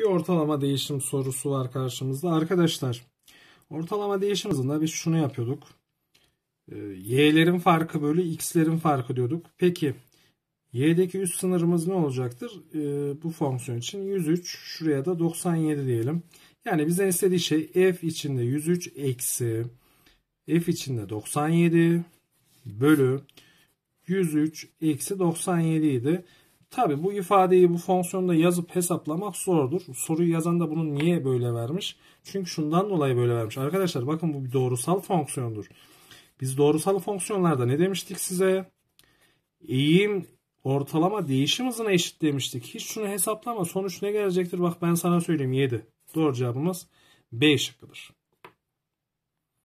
bir ortalama değişim sorusu var karşımızda. Arkadaşlar ortalama değişim hızında biz şunu yapıyorduk. Ee, y'lerin farkı bölü x'lerin farkı diyorduk. Peki y'deki üst sınırımız ne olacaktır? Ee, bu fonksiyon için 103 şuraya da 97 diyelim. Yani bizden istediği şey f içinde 103 eksi f içinde 97 bölü 103 eksi 97 idi. Tabi bu ifadeyi bu fonksiyonda yazıp hesaplamak zordur. Soruyu yazan da bunu niye böyle vermiş? Çünkü şundan dolayı böyle vermiş. Arkadaşlar bakın bu bir doğrusal fonksiyondur. Biz doğrusal fonksiyonlarda ne demiştik size? Eğim ortalama değişim hızına eşit demiştik. Hiç şunu hesaplama sonuç ne gelecektir? Bak ben sana söyleyeyim 7. Doğru cevabımız B şıkkıdır.